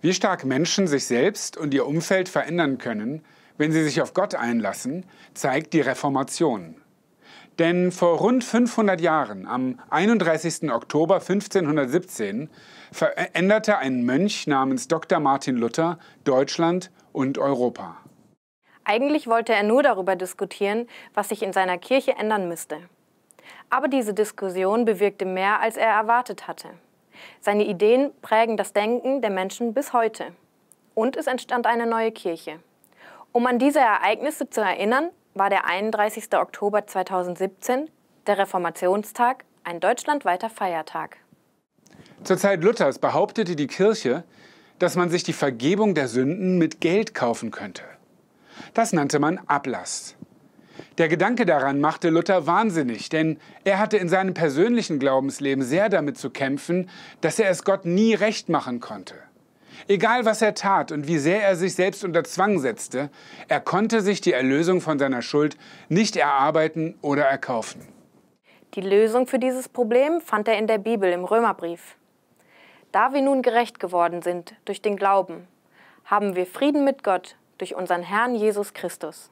Wie stark Menschen sich selbst und ihr Umfeld verändern können, wenn sie sich auf Gott einlassen, zeigt die Reformation. Denn vor rund 500 Jahren, am 31. Oktober 1517, veränderte ein Mönch namens Dr. Martin Luther Deutschland und Europa. Eigentlich wollte er nur darüber diskutieren, was sich in seiner Kirche ändern müsste. Aber diese Diskussion bewirkte mehr, als er erwartet hatte. Seine Ideen prägen das Denken der Menschen bis heute. Und es entstand eine neue Kirche. Um an diese Ereignisse zu erinnern, war der 31. Oktober 2017, der Reformationstag, ein deutschlandweiter Feiertag. Zur Zeit Luthers behauptete die Kirche, dass man sich die Vergebung der Sünden mit Geld kaufen könnte. Das nannte man Ablass. Der Gedanke daran machte Luther wahnsinnig, denn er hatte in seinem persönlichen Glaubensleben sehr damit zu kämpfen, dass er es Gott nie recht machen konnte. Egal was er tat und wie sehr er sich selbst unter Zwang setzte, er konnte sich die Erlösung von seiner Schuld nicht erarbeiten oder erkaufen. Die Lösung für dieses Problem fand er in der Bibel im Römerbrief. Da wir nun gerecht geworden sind durch den Glauben, haben wir Frieden mit Gott durch unseren Herrn Jesus Christus.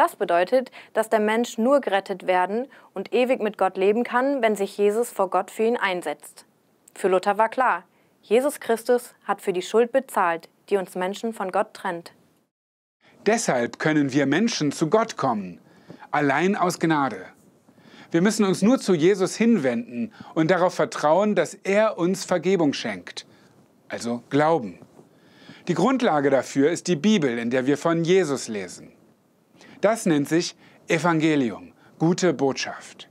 Das bedeutet, dass der Mensch nur gerettet werden und ewig mit Gott leben kann, wenn sich Jesus vor Gott für ihn einsetzt. Für Luther war klar, Jesus Christus hat für die Schuld bezahlt, die uns Menschen von Gott trennt. Deshalb können wir Menschen zu Gott kommen, allein aus Gnade. Wir müssen uns nur zu Jesus hinwenden und darauf vertrauen, dass er uns Vergebung schenkt, also glauben. Die Grundlage dafür ist die Bibel, in der wir von Jesus lesen. Das nennt sich Evangelium, gute Botschaft.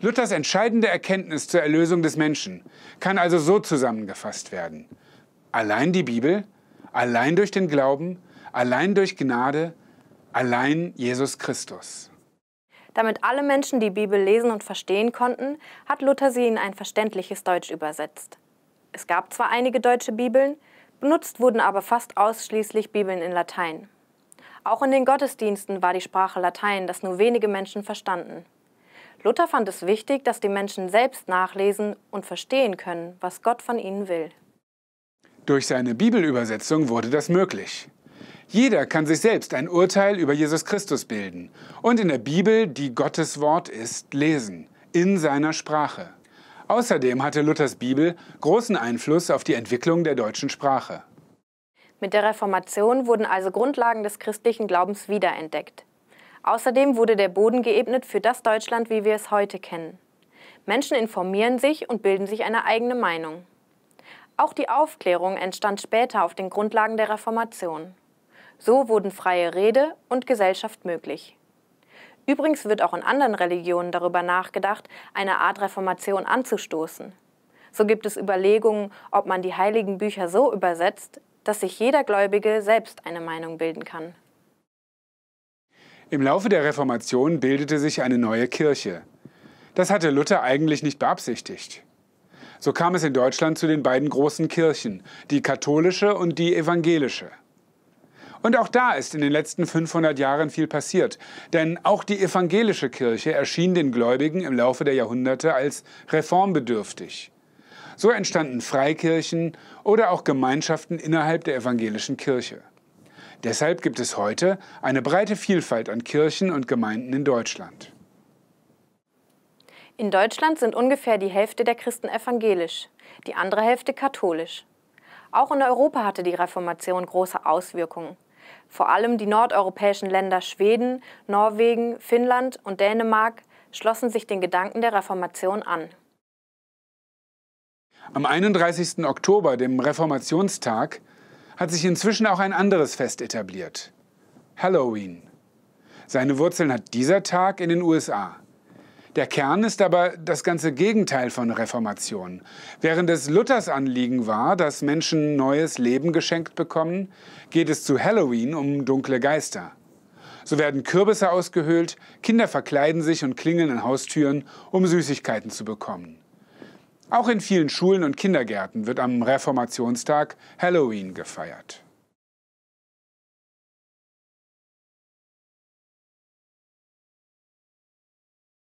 Luthers entscheidende Erkenntnis zur Erlösung des Menschen kann also so zusammengefasst werden. Allein die Bibel, allein durch den Glauben, allein durch Gnade, allein Jesus Christus. Damit alle Menschen die Bibel lesen und verstehen konnten, hat Luther sie in ein verständliches Deutsch übersetzt. Es gab zwar einige deutsche Bibeln, benutzt wurden aber fast ausschließlich Bibeln in Latein. Auch in den Gottesdiensten war die Sprache Latein, das nur wenige Menschen verstanden. Luther fand es wichtig, dass die Menschen selbst nachlesen und verstehen können, was Gott von ihnen will. Durch seine Bibelübersetzung wurde das möglich. Jeder kann sich selbst ein Urteil über Jesus Christus bilden und in der Bibel, die Gottes Wort ist, lesen, in seiner Sprache. Außerdem hatte Luthers Bibel großen Einfluss auf die Entwicklung der deutschen Sprache. Mit der Reformation wurden also Grundlagen des christlichen Glaubens wiederentdeckt. Außerdem wurde der Boden geebnet für das Deutschland, wie wir es heute kennen. Menschen informieren sich und bilden sich eine eigene Meinung. Auch die Aufklärung entstand später auf den Grundlagen der Reformation. So wurden freie Rede und Gesellschaft möglich. Übrigens wird auch in anderen Religionen darüber nachgedacht, eine Art Reformation anzustoßen. So gibt es Überlegungen, ob man die heiligen Bücher so übersetzt, dass sich jeder Gläubige selbst eine Meinung bilden kann. Im Laufe der Reformation bildete sich eine neue Kirche. Das hatte Luther eigentlich nicht beabsichtigt. So kam es in Deutschland zu den beiden großen Kirchen, die katholische und die evangelische. Und auch da ist in den letzten 500 Jahren viel passiert, denn auch die evangelische Kirche erschien den Gläubigen im Laufe der Jahrhunderte als reformbedürftig. So entstanden Freikirchen oder auch Gemeinschaften innerhalb der evangelischen Kirche. Deshalb gibt es heute eine breite Vielfalt an Kirchen und Gemeinden in Deutschland. In Deutschland sind ungefähr die Hälfte der Christen evangelisch, die andere Hälfte katholisch. Auch in Europa hatte die Reformation große Auswirkungen. Vor allem die nordeuropäischen Länder Schweden, Norwegen, Finnland und Dänemark schlossen sich den Gedanken der Reformation an. Am 31. Oktober, dem Reformationstag, hat sich inzwischen auch ein anderes Fest etabliert. Halloween. Seine Wurzeln hat dieser Tag in den USA. Der Kern ist aber das ganze Gegenteil von Reformation. Während es Luthers Anliegen war, dass Menschen neues Leben geschenkt bekommen, geht es zu Halloween um dunkle Geister. So werden Kürbisse ausgehöhlt, Kinder verkleiden sich und klingeln an Haustüren, um Süßigkeiten zu bekommen. Auch in vielen Schulen und Kindergärten wird am Reformationstag Halloween gefeiert.